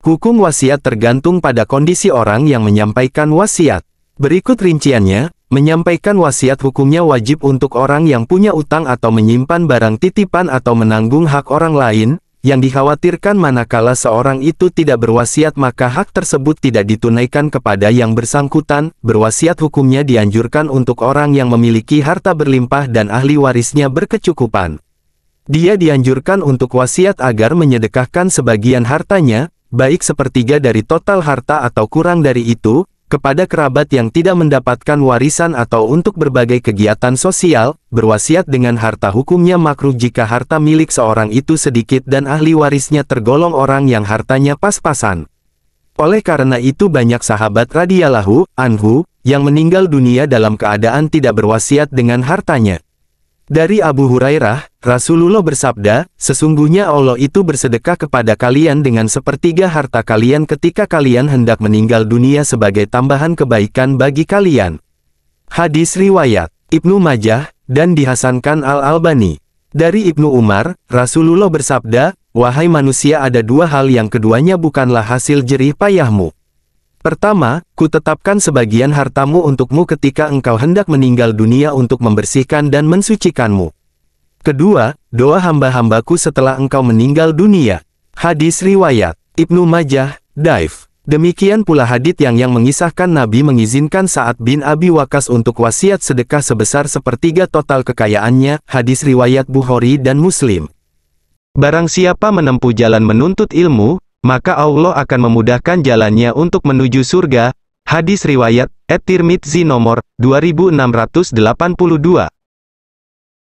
Hukum wasiat tergantung pada kondisi orang yang menyampaikan wasiat. Berikut rinciannya, menyampaikan wasiat hukumnya wajib untuk orang yang punya utang atau menyimpan barang titipan atau menanggung hak orang lain, yang dikhawatirkan manakala seorang itu tidak berwasiat maka hak tersebut tidak ditunaikan kepada yang bersangkutan, berwasiat hukumnya dianjurkan untuk orang yang memiliki harta berlimpah dan ahli warisnya berkecukupan. Dia dianjurkan untuk wasiat agar menyedekahkan sebagian hartanya, baik sepertiga dari total harta atau kurang dari itu, kepada kerabat yang tidak mendapatkan warisan atau untuk berbagai kegiatan sosial, berwasiat dengan harta hukumnya makruh jika harta milik seorang itu sedikit dan ahli warisnya tergolong orang yang hartanya pas-pasan. Oleh karena itu banyak sahabat radialahu, anhu yang meninggal dunia dalam keadaan tidak berwasiat dengan hartanya. Dari Abu Hurairah, Rasulullah bersabda, Sesungguhnya Allah itu bersedekah kepada kalian dengan sepertiga harta kalian ketika kalian hendak meninggal dunia sebagai tambahan kebaikan bagi kalian. Hadis Riwayat, Ibnu Majah, dan dihasankan Al-Albani. Dari Ibnu Umar, Rasulullah bersabda, Wahai manusia ada dua hal yang keduanya bukanlah hasil jerih payahmu. Pertama, ku tetapkan sebagian hartamu untukmu ketika engkau hendak meninggal dunia untuk membersihkan dan mensucikanmu. Kedua, doa hamba-hambaku setelah engkau meninggal dunia. Hadis Riwayat, Ibnu Majah, Daif. Demikian pula hadit yang yang mengisahkan Nabi mengizinkan saat bin Abi Wakas untuk wasiat sedekah sebesar sepertiga total kekayaannya, hadis riwayat Bukhari dan Muslim. Barang siapa menempuh jalan menuntut ilmu, maka Allah akan memudahkan jalannya untuk menuju surga. Hadis Riwayat, At-Tirmidzi nomor 2682